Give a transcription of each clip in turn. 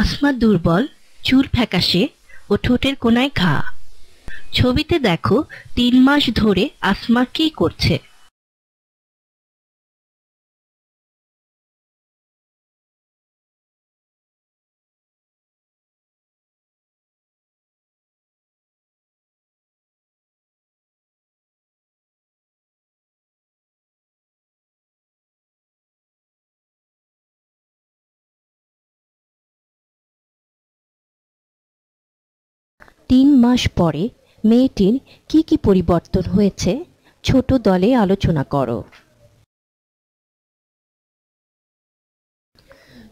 আসমা দুর্বল চুল ফ্যাকাশে ও ঠোঁটের কোনায় ঘা ছবিতে দেখো তিন মাস ধরে আসমা কি করছে তিন মাস পরে মেয়েটির কি কি পরিবর্তন হয়েছে ছোট দলে আলোচনা করো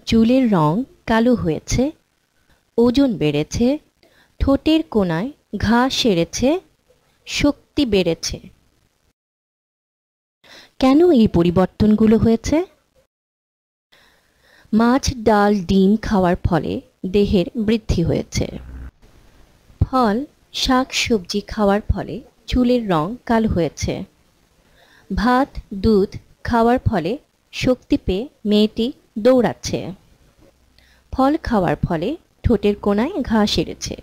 চুলের রং কালো হয়েছে ওজন বেড়েছে ঠোঁটের কোনায় ঘা সেরেছে শক্তি বেড়েছে কেন এই পরিবর্তনগুলো হয়েছে মাছ ডাল ডিম খাওয়ার ফলে দেহের বৃদ্ধি হয়েছে ফল শাক সবজি খাওয়ার ফলে চুলের রং কালো হয়েছে ভাত দুধ খাওয়ার ফলে শক্তি পেয়ে মেয়েটি দৌড়াচ্ছে ফল খাওয়ার ফলে ঠোঁটের কোনায় ঘা সেরেছে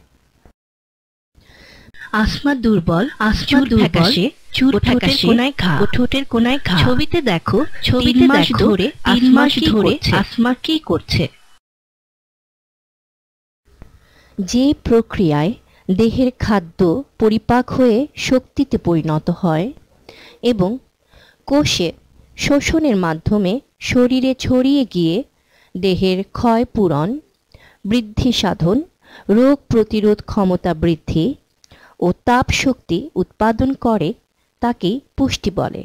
আসমা দুর্বল আসমা দুর্বল চুল ঠোঁটের কোনায় ঘা ঠোঁটের ছবিতে দেখো ছবিতে মাস ধরে মাস ধরে আসমা কি করছে যে প্রক্রিয়ায় দেহের খাদ্য পরিপাক হয়ে শক্তিতে পরিণত হয় এবং কোষে শোষণের মাধ্যমে শরীরে ছড়িয়ে গিয়ে দেহের ক্ষয় পূরণ বৃদ্ধি সাধন রোগ প্রতিরোধ ক্ষমতা বৃদ্ধি ও তাপ শক্তি উৎপাদন করে তাকেই পুষ্টি বলে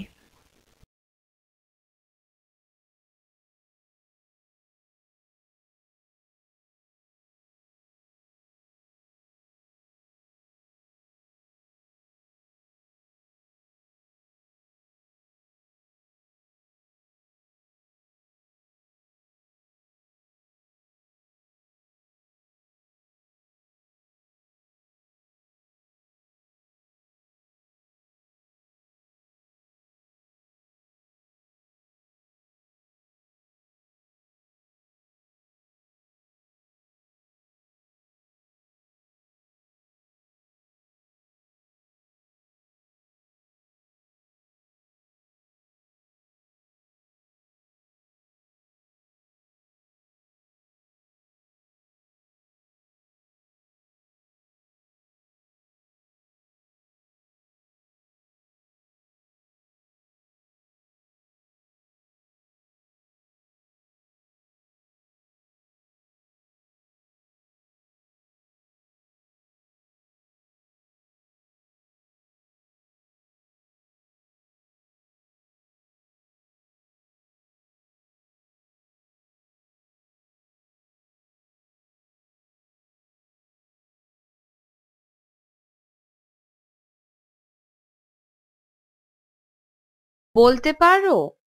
বলতে পারো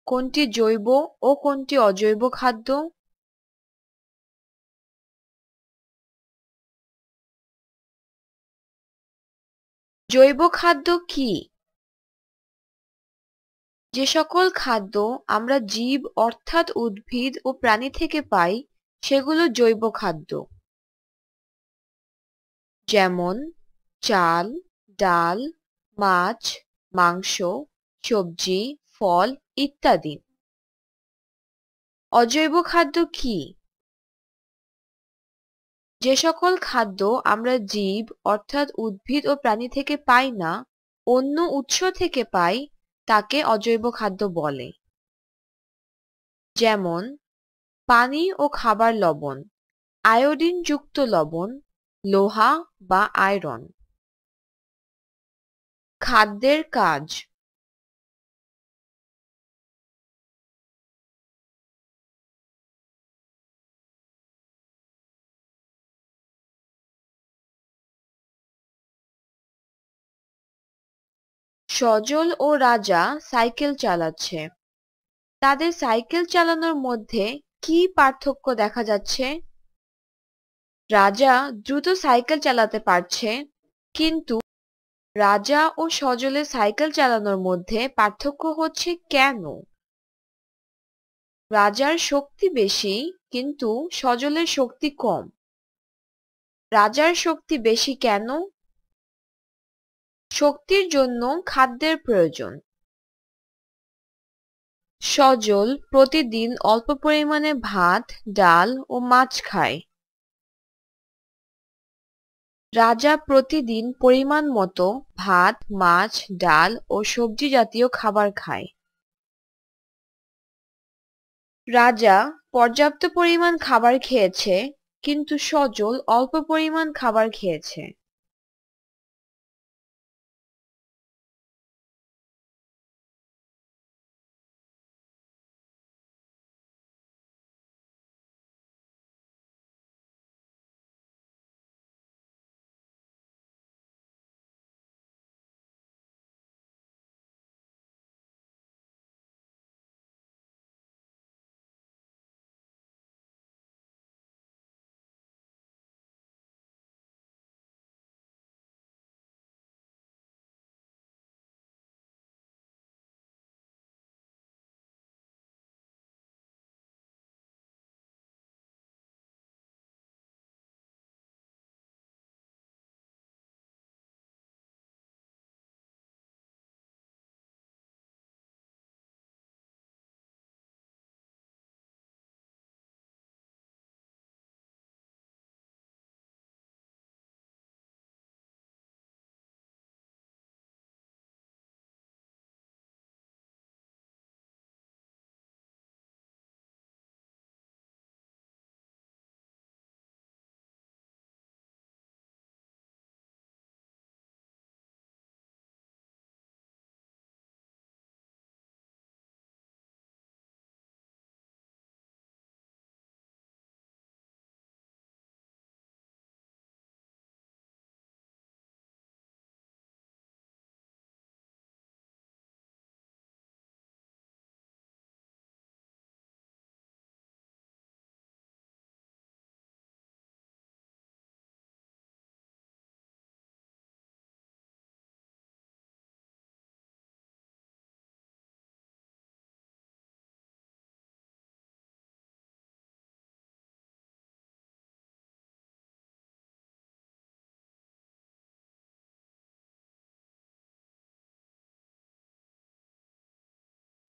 কোনটি জৈব ও কোনটি অজৈব খাদ্য জৈব খাদ্য কি যে সকল খাদ্য আমরা জীব অর্থাৎ উদ্ভিদ ও প্রাণী থেকে পাই সেগুলো জৈব খাদ্য যেমন চাল ডাল মাছ মাংস সবজি ফল ইত্যাদি অজৈব খাদ্য কি যে সকল খাদ্য আমরা জীব অর্থাৎ উদ্ভিদ ও প্রাণী থেকে পাই না অন্য উৎস থেকে পাই তাকে অজৈব খাদ্য বলে যেমন পানি ও খাবার লবণ আয়োডিন যুক্ত লবণ লোহা বা আয়রন খাদ্যের কাজ সজল ও রাজা সাইকেল চালাচ্ছে তাদের সাইকেল চালানোর মধ্যে কি পার্থক্য দেখা যাচ্ছে রাজা দ্রুত সাইকেল চালাতে পারছে কিন্তু রাজা ও সজলের সাইকেল চালানোর মধ্যে পার্থক্য হচ্ছে কেন রাজার শক্তি বেশি কিন্তু সজলের শক্তি কম রাজার শক্তি বেশি কেন শক্তির জন্য খাদ্যের প্রয়োজন সজল প্রতিদিন অল্প পরিমাণে ভাত ডাল ও মাছ খায় রাজা প্রতিদিন পরিমাণ মতো ভাত মাছ ডাল ও সবজি জাতীয় খাবার খায় রাজা পর্যাপ্ত পরিমাণ খাবার খেয়েছে কিন্তু সজল অল্প পরিমাণ খাবার খেয়েছে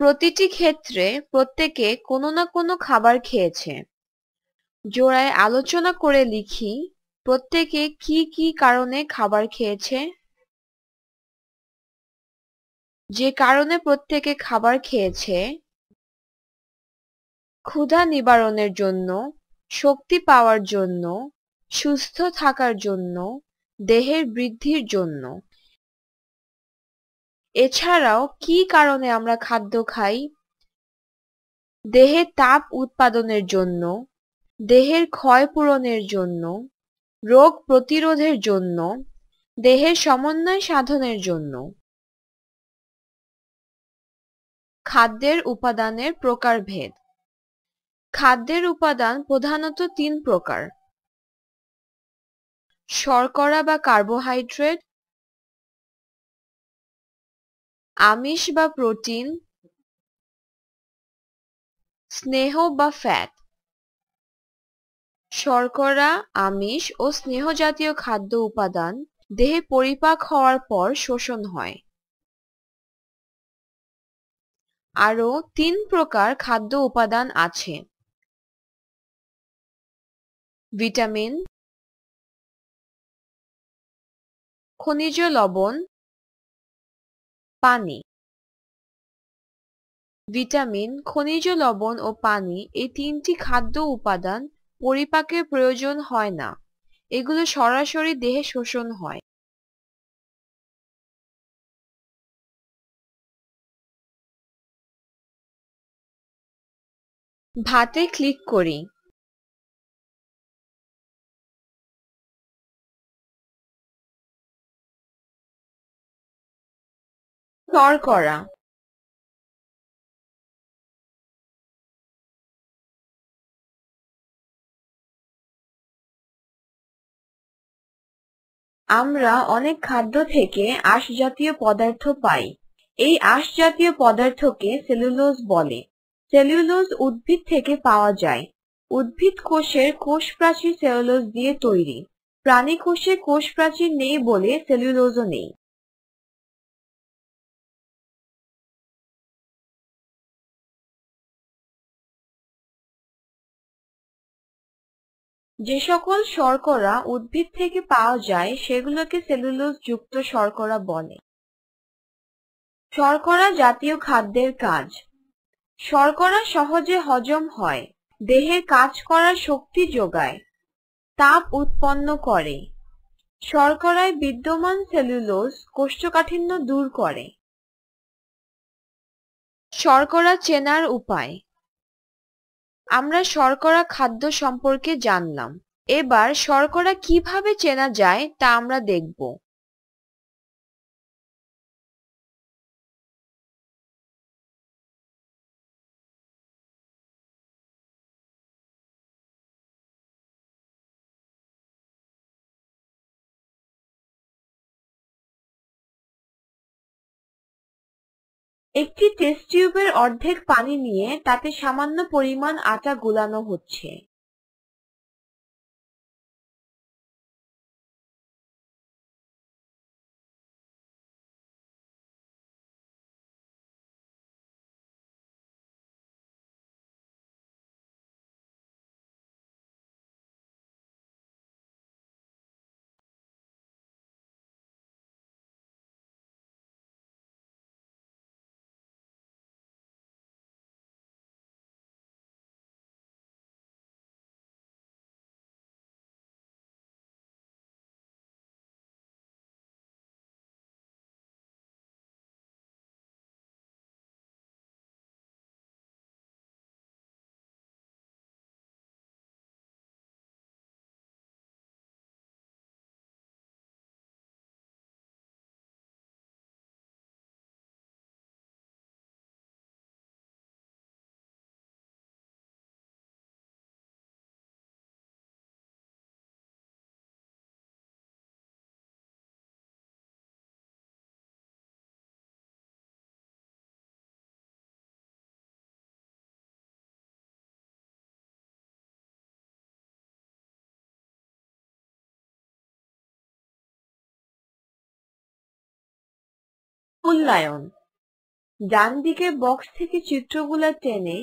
প্রতিটি ক্ষেত্রে প্রত্যেকে কোনো না কোনো খাবার খেয়েছে জোড়ায় আলোচনা করে লিখি প্রত্যেকে কি কি কারণে খাবার খেয়েছে যে কারণে প্রত্যেকে খাবার খেয়েছে ক্ষুধা নিবারণের জন্য শক্তি পাওয়ার জন্য সুস্থ থাকার জন্য দেহের বৃদ্ধির জন্য এছাড়াও কি কারণে আমরা খাদ্য খাই দেহে তাপ উৎপাদনের জন্য দেহের ক্ষয় পূরণের জন্য রোগ প্রতিরোধের জন্য দেহের সমন্বয় সাধনের জন্য খাদ্যের উপাদানের প্রকারভেদ খাদ্যের উপাদান প্রধানত তিন প্রকার শর্করা বা কার্বোহাইড্রেট আমিষ বা প্রোটিন স্নেহ বা ফ্যাট শর্করা আমিষ ও স্নেহ জাতীয় খাদ্য উপাদান দেহে পরিপাক হওয়ার পর শোষণ হয় আরও তিন প্রকার খাদ্য উপাদান আছে ভিটামিন খনিজ লবণ পানি ভিটামিন খনিজ লবণ ও পানি এই তিনটি খাদ্য উপাদান পরিপাকের প্রয়োজন হয় না এগুলো সরাসরি দেহে শোষণ হয় ভাতে ক্লিক করি স্তর করা আমরা অনেক খাদ্য থেকে আশ জাতীয় পদার্থ পাই এই আশ জাতীয় পদার্থকে সেলুলোজ বলে সেলুলোজ উদ্ভিদ থেকে পাওয়া যায় উদ্ভিদ কোষের কোষ প্রাচীর সেলুলোজ দিয়ে তৈরি প্রাণী কোষে কোষ প্রাচীর নেই বলে সেলুলোজও নেই যে সকল শর্করা উদ্ভিদ থেকে পাওয়া যায় সেগুলোকে সেলুলোজ যুক্ত শর্করা বলে শর্করা জাতীয় খাদ্যের কাজ শর্করা সহজে হজম হয় দেহে কাজ করার শক্তি যোগায় তাপ উৎপন্ন করে শর্করায় বিদ্যমান সেলুলোজ কোষ্ঠকাঠিন্য দূর করে শর্করা চেনার উপায় আমরা শর্করা খাদ্য সম্পর্কে জানলাম এবার শর্করা কিভাবে চেনা যায় তা আমরা দেখব একটি টেস্ট টিউবের অর্ধেক পানি নিয়ে তাতে সামান্য পরিমাণ আটা গোলানো হচ্ছে মূল্যায়ন ডান দিকের বক্স থেকে চিত্রগুলো টেনে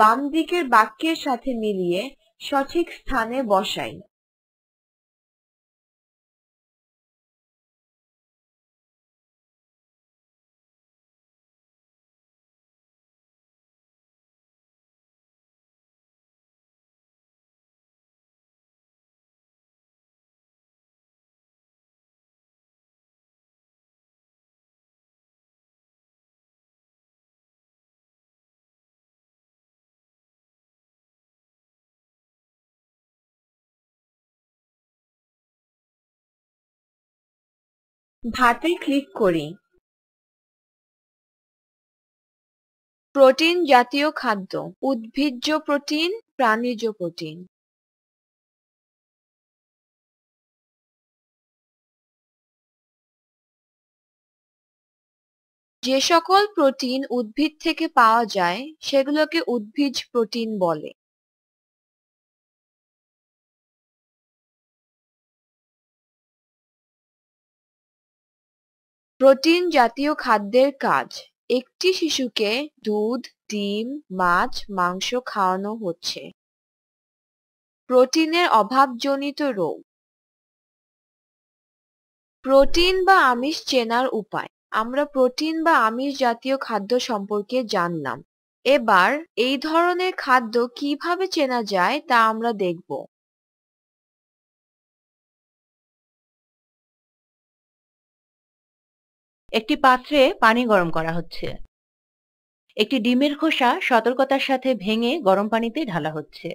বাম দিকের বাক্যের সাথে মিলিয়ে সঠিক স্থানে বসাই ভাতে ক্লিক করি প্রোটিন জাতীয় খাদ্য উদ্ভিজ্জ প্রোটিন প্রাণীজ প্রোটিন যে সকল প্রোটিন উদ্ভিদ থেকে পাওয়া যায় সেগুলোকে উদ্ভিজ প্রোটিন বলে প্রোটিন জাতীয় খাদ্যের কাজ একটি শিশুকে দুধ ডিম মাছ মাংস খাওয়ানো হচ্ছে প্রোটিনের অভাবজনিত রোগ প্রোটিন বা আমিষ চেনার উপায় আমরা প্রোটিন বা আমিষ জাতীয় খাদ্য সম্পর্কে জানলাম এবার এই ধরনের খাদ্য কিভাবে চেনা যায় তা আমরা দেখব একটি পাত্রে পানি গরম করা হচ্ছে একটি ডিমের খোসা সতর্কতার সাথে ভেঙে গরম পানিতে ঢালা হচ্ছে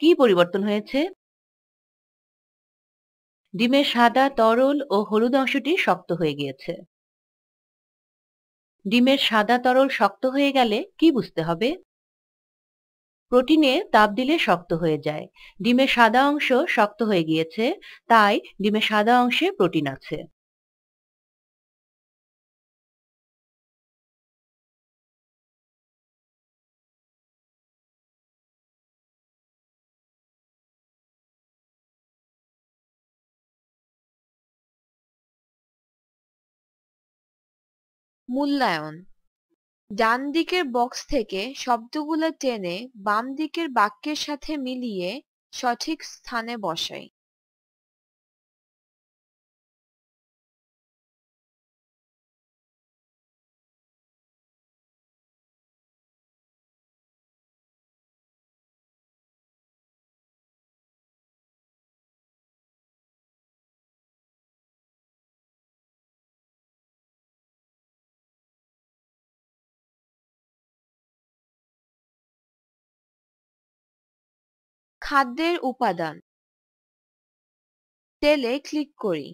কি পরিবর্তন হয়েছে ডিমের সাদা তরল ও হলুদ অংশটি শক্ত হয়ে গিয়েছে ডিমের সাদা তরল শক্ত হয়ে গেলে কি বুঝতে হবে প্রোটিনে তাপ দিলে শক্ত হয়ে যায় ডিমের সাদা অংশ শক্ত হয়ে গিয়েছে তাই ডিমের সাদা অংশে প্রোটিন আছে মূল্যায়ন ডান দিকের বক্স থেকে শব্দগুলো টেনে বাম দিকের বাক্যের সাথে মিলিয়ে সঠিক স্থানে বসাই খাদ্যের উপাদান তেলে ক্লিক করি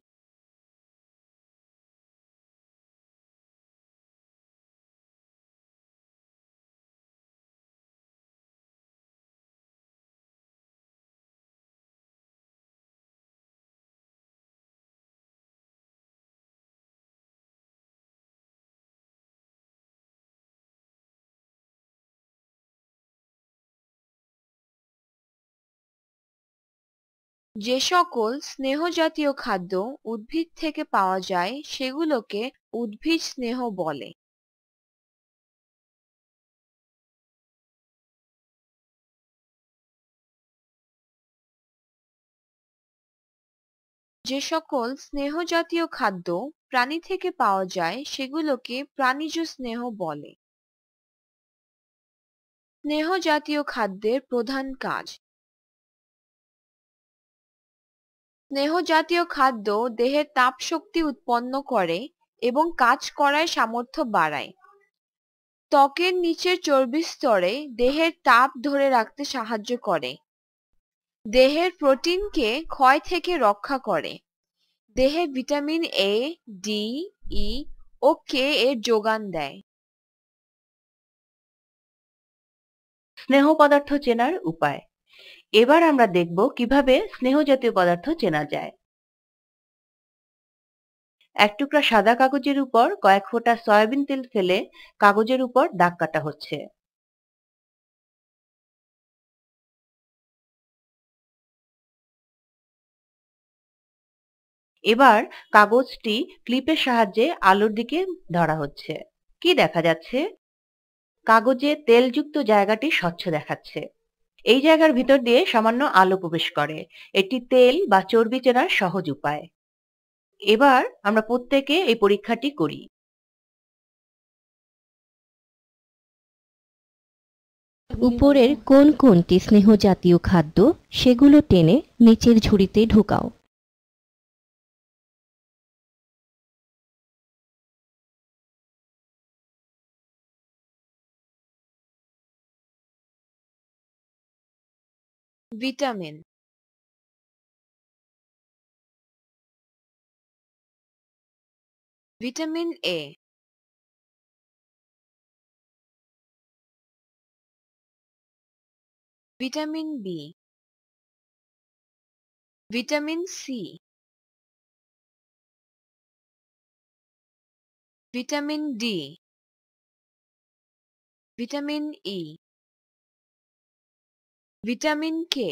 যে সকল স্নেহজাতীয় খাদ্য উদ্ভিদ থেকে পাওয়া যায় সেগুলোকে উদ্ভিদ স্নেহ বলে যে সকল স্নেহজাতীয় খাদ্য প্রাণী থেকে পাওয়া যায় সেগুলোকে প্রাণীজ স্নেহ বলে স্নেহজাতীয় খাদ্যের প্রধান কাজ স্নেহ জাতীয় খাদ্য দেহে তাপ শক্তি উৎপন্ন করে এবং কাজ করার সামর্থ্য বাড়ায় ত্বকের নিচের চর্বি স্তরে দেহের তাপ ধরে রাখতে সাহায্য করে দেহের প্রোটিনকে ক্ষয় থেকে রক্ষা করে দেহে ভিটামিন এ ডি ই ও কে এর যোগান দেয় স্নেহ পদার্থ চেনার উপায় এবার আমরা দেখব কিভাবে স্নেহ জাতীয় পদার্থ চেনা যায় এক টুকরা সাদা কাগজের উপর কয়েক ফোঁটা সয়াবিন তেল ফেলে কাগজের উপর দাগ কাটা হচ্ছে এবার কাগজটি ক্লিপের সাহায্যে আলোর দিকে ধরা হচ্ছে কি দেখা যাচ্ছে কাগজে তেলযুক্ত জায়গাটি স্বচ্ছ দেখাচ্ছে এই জায়গার ভিতর দিয়ে সামান্য আলো প্রবেশ করে এটি তেল বা চর্বি চেনার সহজ উপায় এবার আমরা প্রত্যেকে এই পরীক্ষাটি করি উপরের কোন কোনটি স্নেহ জাতীয় খাদ্য সেগুলো টেনে নিচের ঝুড়িতে ঢোকাও vitamin vitamin A vitamin B vitamin C vitamin D vitamin E vitamin K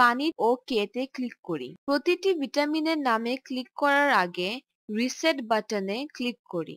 পানি ও কেতে ক্লিক করি প্রতিটি ভিটামিনের নামে ক্লিক করার আগে রিসেট বাটনে ক্লিক করি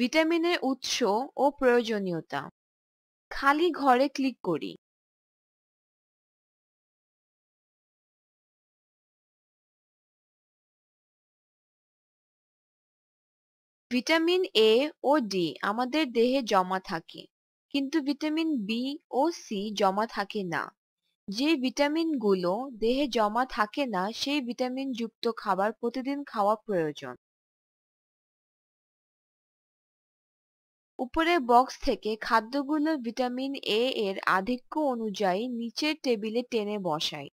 ভিটামিনের উৎস ও প্রয়োজনীয়তা খালি ঘরে ক্লিক করি ভিটামিন এ ও ডি আমাদের দেহে জমা থাকে কিন্তু ভিটামিন বি ও সি জমা থাকে না যে ভিটামিনগুলো দেহে জমা থাকে না সেই ভিটামিন যুক্ত খাবার প্রতিদিন খাওয়া প্রয়োজন উপরের বক্স থেকে খাদ্যগুলো ভিটামিন এ এর আধিক্য অনুযায়ী নিচের টেবিলে টেনে বসাই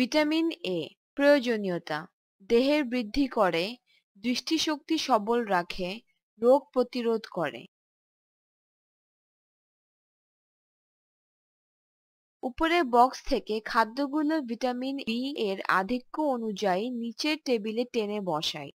ভিটামিন এ প্রয়োজনীয়তা দেহের বৃদ্ধি করে দৃষ্টিশক্তি সবল রাখে রোগ প্রতিরোধ করে উপরে বক্স থেকে খাদ্যগুলো ভিটামিন বি এর আধিক্য অনুযায়ী নিচের টেবিলে টেনে বসায়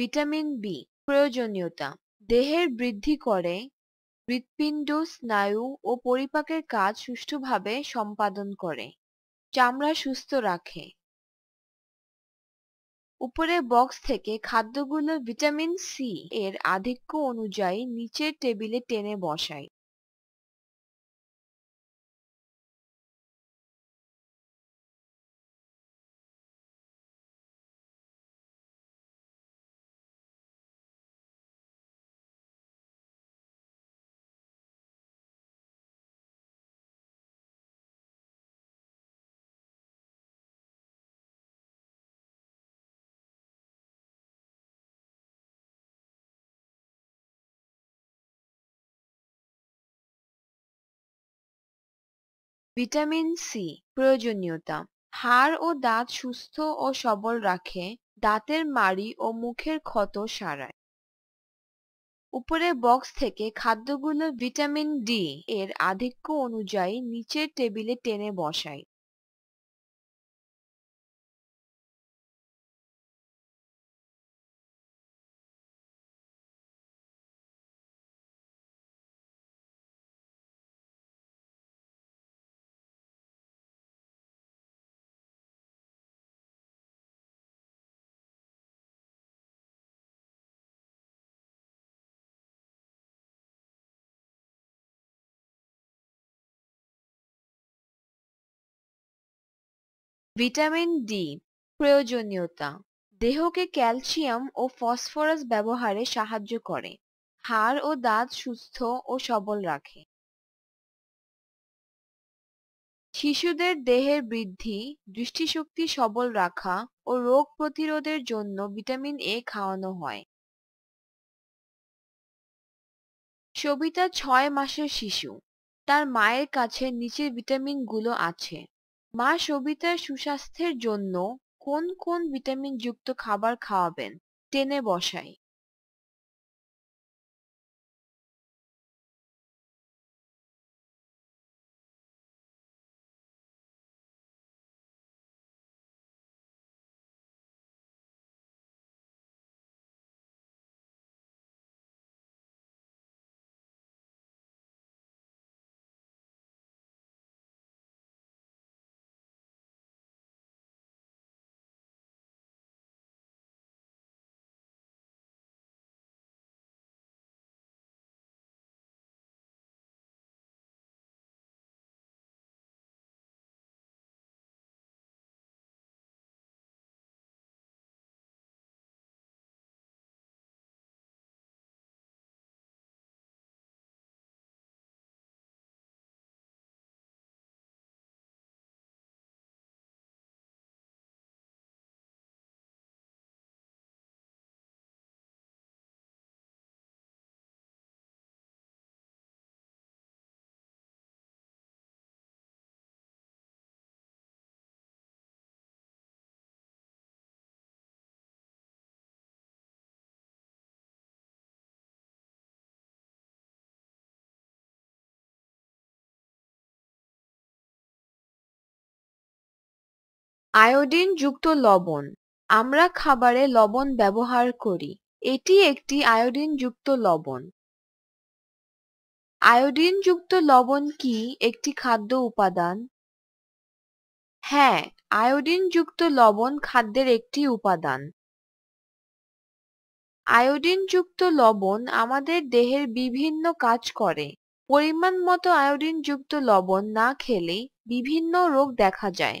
ভিটামিন বি প্রয়োজনীয়তা দেহের বৃদ্ধি করে হৃৎপিণ্ড স্নায়ু ও পরিপাকের কাজ সুষ্ঠুভাবে সম্পাদন করে চামড়া সুস্থ রাখে উপরে বক্স থেকে খাদ্যগুলো ভিটামিন সি এর আধিক্য অনুযায়ী নিচের টেবিলে টেনে বসায় ভিটামিন সি প্রয়োজনীয়তা হাড় ও দাঁত সুস্থ ও সবল রাখে দাঁতের মাড়ি ও মুখের ক্ষত সারায় উপরে বক্স থেকে খাদ্যগুলো ভিটামিন ডি এর আধিক্য অনুযায়ী নিচের টেবিলে টেনে বসায় ভিটামিন ডি প্রয়োজনীয়তা দেহকে ক্যালসিয়াম ও ফসফরাস ব্যবহারে সাহায্য করে হাড় ও দাঁত সুস্থ ও সবল রাখে শিশুদের দেহের বৃদ্ধি দৃষ্টিশক্তি সবল রাখা ও রোগ প্রতিরোধের জন্য ভিটামিন এ খাওয়ানো হয় সবিতা ছয় মাসের শিশু তার মায়ের কাছে নিচের ভিটামিনগুলো আছে মা সবিতার সুস্বাস্থ্যের জন্য কোন কোন ভিটামিন যুক্ত খাবার খাওয়াবেন টেনে বসাই আয়োডিন যুক্ত লবণ আমরা খাবারে লবণ ব্যবহার করি এটি একটি আয়োডিন যুক্ত লবণ আয়োডিন যুক্ত লবণ কি একটি খাদ্য উপাদান হ্যাঁ আয়োডিন যুক্ত লবণ খাদ্যের একটি উপাদান আয়োডিন যুক্ত লবণ আমাদের দেহের বিভিন্ন কাজ করে পরিমাণ মতো আয়োডিন যুক্ত লবণ না খেলে বিভিন্ন রোগ দেখা যায়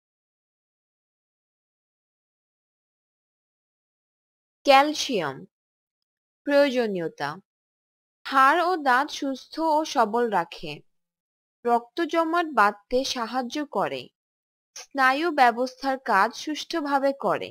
ক্যালসিয়াম প্রয়োজনীয়তা হাড় ও দাঁত সুস্থ ও সবল রাখে রক্ত জমাট বাঁধতে সাহায্য করে স্নায়ু ব্যবস্থার কাজ সুষ্ঠুভাবে করে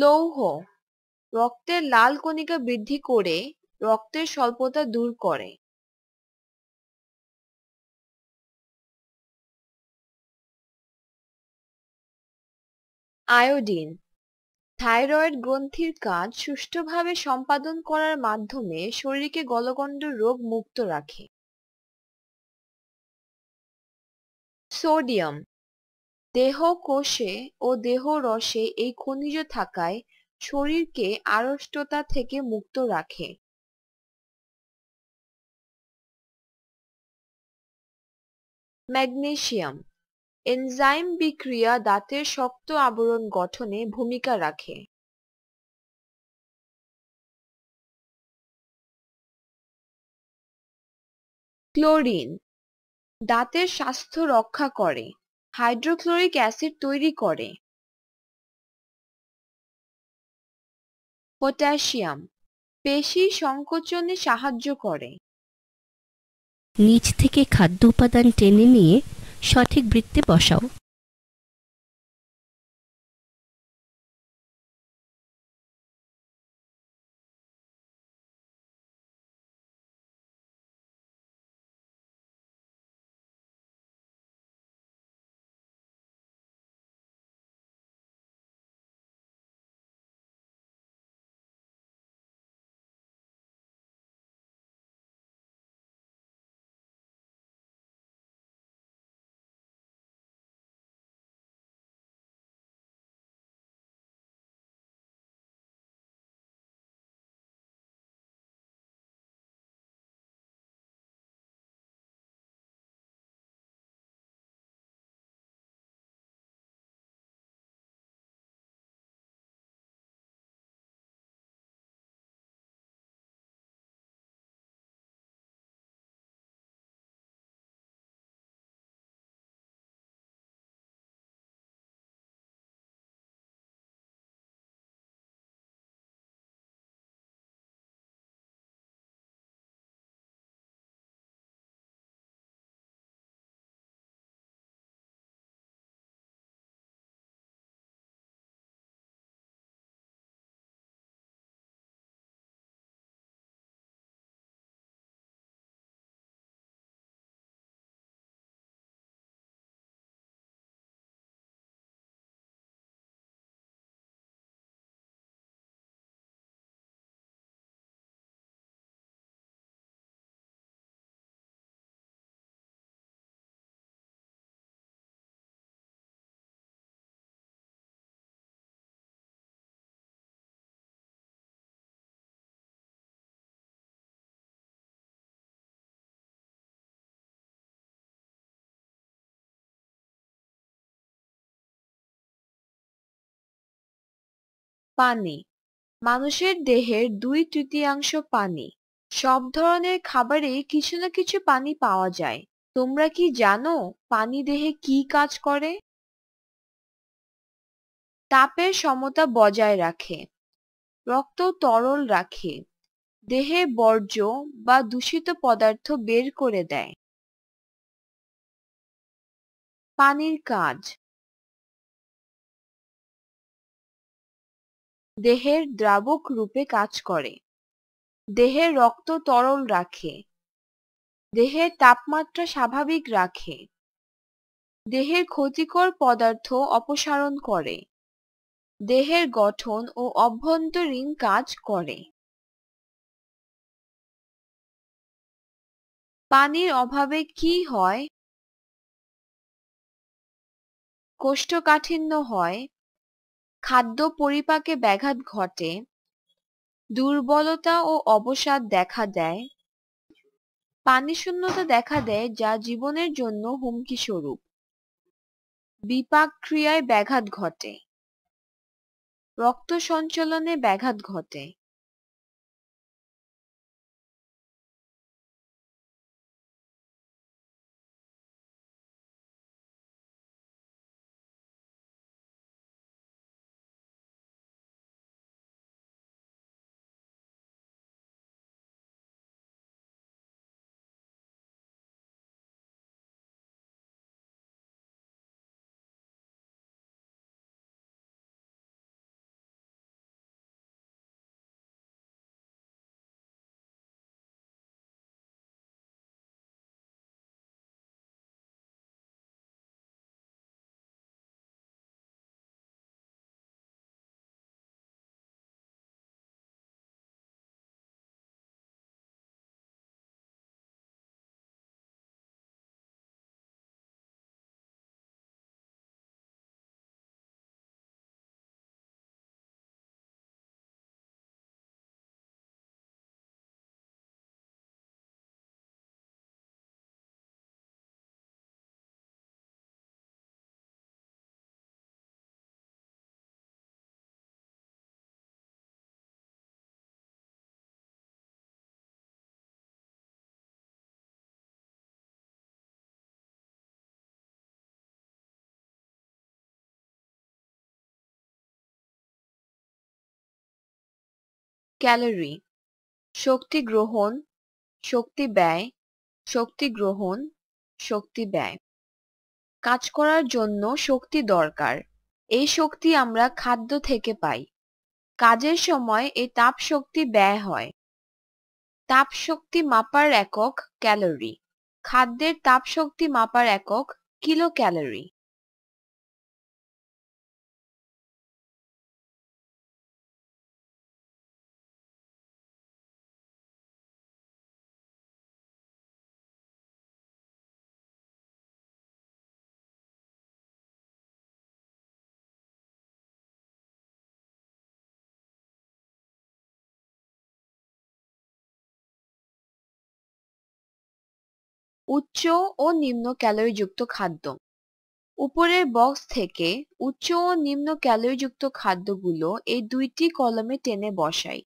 লৌহ রক্তের লাল কণিকা বৃদ্ধি করে রক্তের স্বল্পতা দূর করে আয়োডিন থাইরয়েড গ্রন্থির কাজ সুষ্ঠুভাবে সম্পাদন করার মাধ্যমে শরীরকে গলগণ্ড রোগ মুক্ত রাখে সোডিয়াম দেহ কোষে ও দেহ রসে এই খনিজ থাকায় শরীরকে আড়ষ্টতা থেকে মুক্ত রাখে ম্যাগনেশিয়াম এনজাইম বিক্রিয়া দাঁতের শক্ত আবরণ গঠনে ভূমিকা রাখে ক্লোরিন দাঁতের স্বাস্থ্য রক্ষা করে হাইড্রোক্লোরিক অ্যাসিড তৈরি করে পটাশিয়াম পেশি সংকোচনে সাহায্য করে নিচ থেকে খাদ্য উপাদান টেনে নিয়ে সঠিক বৃত্তে বসাও পানি মানুষের দেহের দুই তৃতীয়াংশ পানি সব ধরনের খাবারে কিছু না কিছু পানি পাওয়া যায় তোমরা কি জানো পানি দেহে কি কাজ করে তাপের সমতা বজায় রাখে রক্ত তরল রাখে দেহে বর্জ্য বা দূষিত পদার্থ বের করে দেয় পানির কাজ দেহের দ্রাবক রূপে কাজ করে দেহের রক্ত তরল রাখে দেহের তাপমাত্রা স্বাভাবিক রাখে দেহের ক্ষতিকর পদার্থ অপসারণ করে দেহের গঠন ও অভ্যন্তরীণ কাজ করে পানির অভাবে কি হয় কোষ্ঠকাঠিন্য হয় খাদ্য পরিপাকে ব্যাঘাত ঘটে দুর্বলতা ও অবসাদ দেখা দেয় পানিশূন্যতা দেখা দেয় যা জীবনের জন্য হুমকি স্বরূপ বিপাক ক্রিয়ায় ব্যাঘাত ঘটে রক্ত সঞ্চালনে ব্যাঘাত ঘটে ক্যালোরি শক্তি গ্রহণ শক্তি ব্যয় শক্তি গ্রহণ শক্তি ব্যয় কাজ করার জন্য শক্তি দরকার এই শক্তি আমরা খাদ্য থেকে পাই কাজের সময় এই তাপ শক্তি ব্যয় হয় তাপ শক্তি মাপার একক ক্যালোরি খাদ্যের তাপ শক্তি মাপার একক কিলো ক্যালোরি উচ্চ ও নিম্ন ক্যালোরিযুক্ত খাদ্য উপরের বক্স থেকে উচ্চ ও নিম্ন ক্যালোরিযুক্ত খাদ্যগুলো এই দুইটি কলমে টেনে বসাই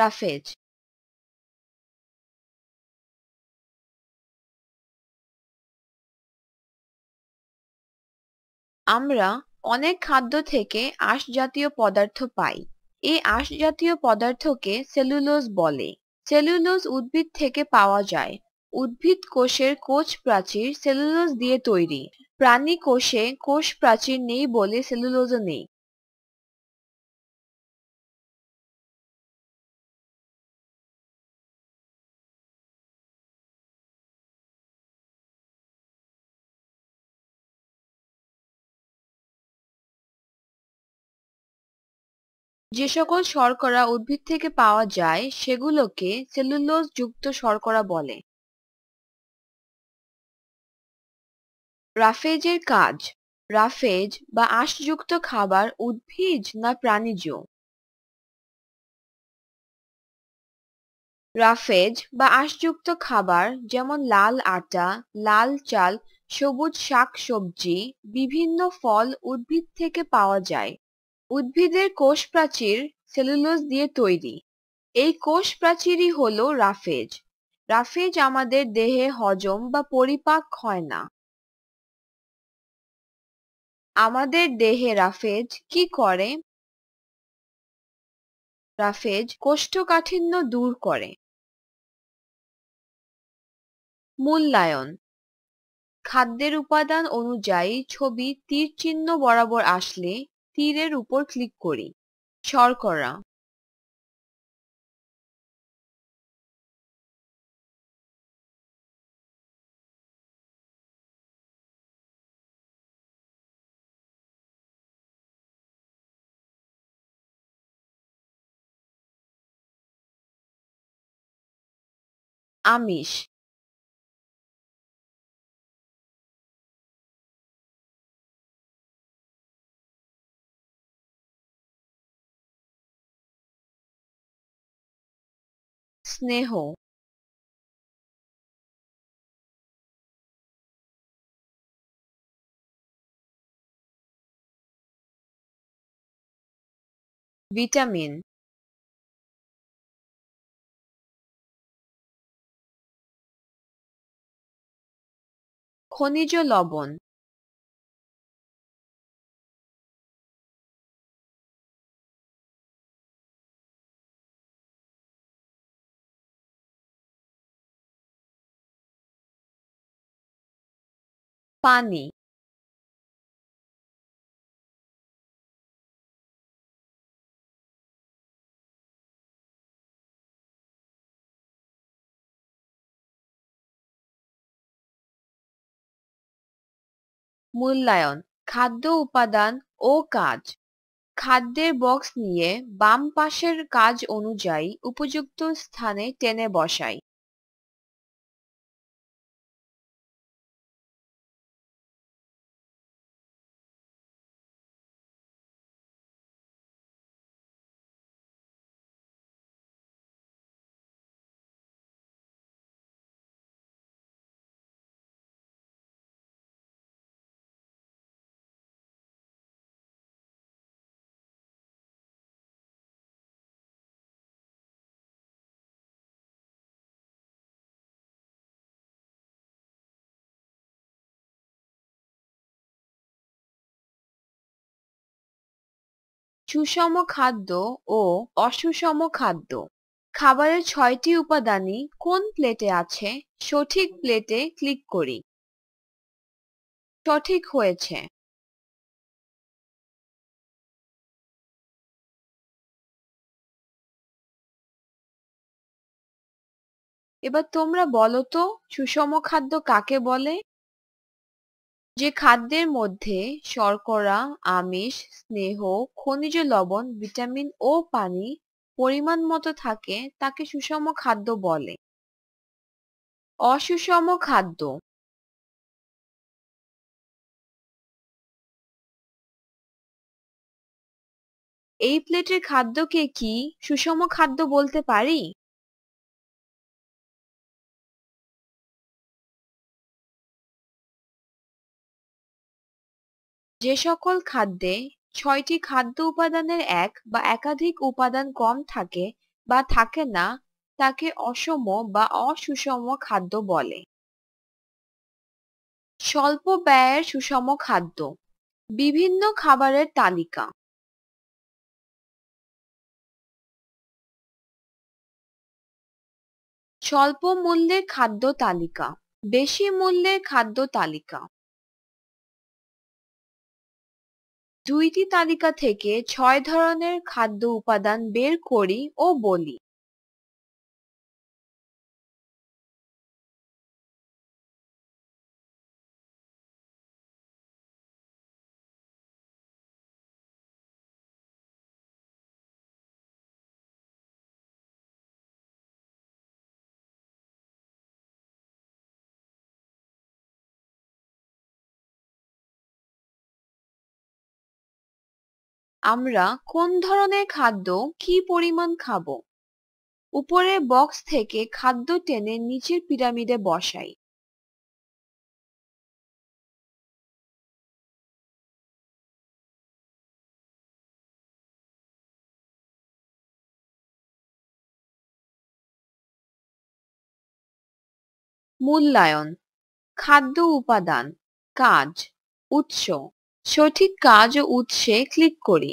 রাফেজ আমরা অনেক খাদ্য থেকে আঁশ জাতীয় পদার্থ পাই এই আঁশ জাতীয় পদার্থকে সেলুলোজ বলে সেলুলোজ উদ্ভিদ থেকে পাওয়া যায় উদ্ভিদ কোষের কোষ প্রাচীর সেলুলোজ দিয়ে তৈরি প্রাণী কোষে কোষ প্রাচীর নেই বলে সেলুলোজও নেই যে সকল শর্করা উদ্ভিদ থেকে পাওয়া যায় সেগুলোকে সেলুলোজ যুক্ত শর্করা বলে রাফেজের কাজ রাফেজ বা আশযুক্ত খাবার উদ্ভিজ না প্রাণীজ রাফেজ বা আঁশযুক্ত খাবার যেমন লাল আটা লাল চাল সবুজ শাক সবজি বিভিন্ন ফল উদ্ভিদ থেকে পাওয়া যায় উদ্ভিদের কোষ প্রাচীর সেলুলোজ দিয়ে তৈরি এই কোষ প্রাচীরই হল রাফেজ রাফেজ আমাদের দেহে হজম বা পরিপাক হয় না আমাদের দেহে রাফেজ কি করে রাফেজ কোষ্ঠকাঠিন্য দূর করে মূল্যায়ন খাদ্যের উপাদান অনুযায়ী ছবি তীর চিহ্ন বরাবর আসলে তীরের উপর ক্লিক করি শর্করা আমিষ স্নেহ ভিটামিন খনিজ লবণ পানি মূল্যায়ন খাদ্য উপাদান ও কাজ খাদ্যের বক্স নিয়ে বাম পাশের কাজ অনুযায়ী উপযুক্ত স্থানে টেনে বসাই সুষম খাদ্য ও অসুষম খাদ্য খাবারের ছয়টি উপাদানই কোন প্লেটে আছে সঠিক প্লেটে ক্লিক করি সঠিক হয়েছে এবার তোমরা বলো তো সুষম খাদ্য কাকে বলে যে খাদ্যের মধ্যে শর্করা আমিষ স্নেহ খনিজ লবণ ভিটামিন ও পানি পরিমাণ মতো থাকে তাকে সুষম খাদ্য বলে অসুষম খাদ্য এই প্লেটের খাদ্যকে কি সুষম খাদ্য বলতে পারি যে সকল খাদ্যে ছয়টি খাদ্য উপাদানের এক বা একাধিক উপাদান কম থাকে বা থাকে না তাকে অসম বা অসুষম খাদ্য বলে স্বল্প ব্যয়ের সুষম খাদ্য বিভিন্ন খাবারের তালিকা স্বল্প মূল্যের খাদ্য তালিকা বেশি মূল্যের খাদ্য তালিকা দুইটি তালিকা থেকে ছয় ধরনের খাদ্য উপাদান বের করি ও বলি আমরা কোন ধরনের খাদ্য কি পরিমাণ খাব উপরের বক্স থেকে খাদ্য টেনে নিচের পিরামিডে বসাই মূল্যায়ন খাদ্য উপাদান কাজ উৎস সঠিক কাজ ও উৎসে ক্লিক করি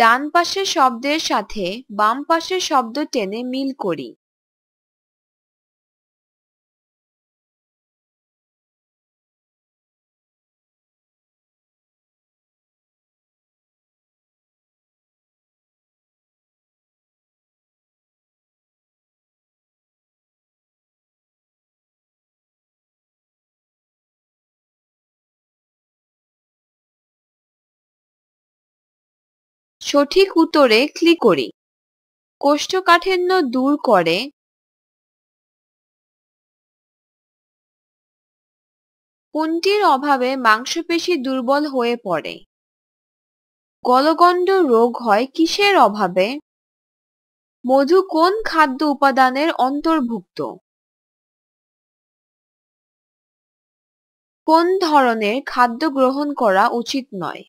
ডান পাশের শব্দের সাথে বাম পাশের শব্দ টেনে মিল করি সঠিক উত্তরে ক্লিক করি কোষ্ঠকাঠিন্য দূর করে কোনটির অভাবে মাংসপেশি দুর্বল হয়ে পড়ে গলগণ্ড রোগ হয় কিসের অভাবে মধু কোন খাদ্য উপাদানের অন্তর্ভুক্ত কোন ধরনের খাদ্য গ্রহণ করা উচিত নয়